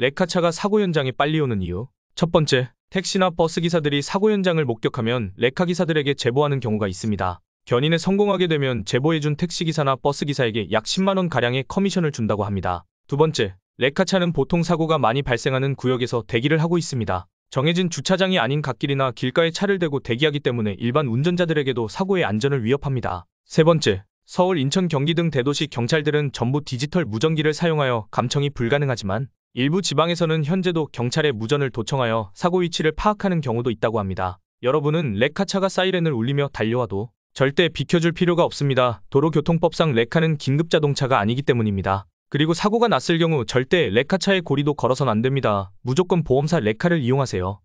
레카차가 사고 현장에 빨리 오는 이유 첫 번째, 택시나 버스 기사들이 사고 현장을 목격하면 레카 기사들에게 제보하는 경우가 있습니다. 견인에 성공하게 되면 제보해준 택시기사나 버스기사에게 약 10만원 가량의 커미션을 준다고 합니다. 두 번째, 레카차는 보통 사고가 많이 발생하는 구역에서 대기를 하고 있습니다. 정해진 주차장이 아닌 갓길이나 길가에 차를 대고 대기하기 때문에 일반 운전자들에게도 사고의 안전을 위협합니다. 세 번째, 서울, 인천, 경기 등 대도시 경찰들은 전부 디지털 무전기를 사용하여 감청이 불가능하지만 일부 지방에서는 현재도 경찰에 무전을 도청하여 사고 위치를 파악하는 경우도 있다고 합니다. 여러분은 레카차가 사이렌을 울리며 달려와도 절대 비켜줄 필요가 없습니다. 도로교통법상 레카는 긴급자동차가 아니기 때문입니다. 그리고 사고가 났을 경우 절대 레카차의 고리도 걸어선 안됩니다. 무조건 보험사 레카를 이용하세요.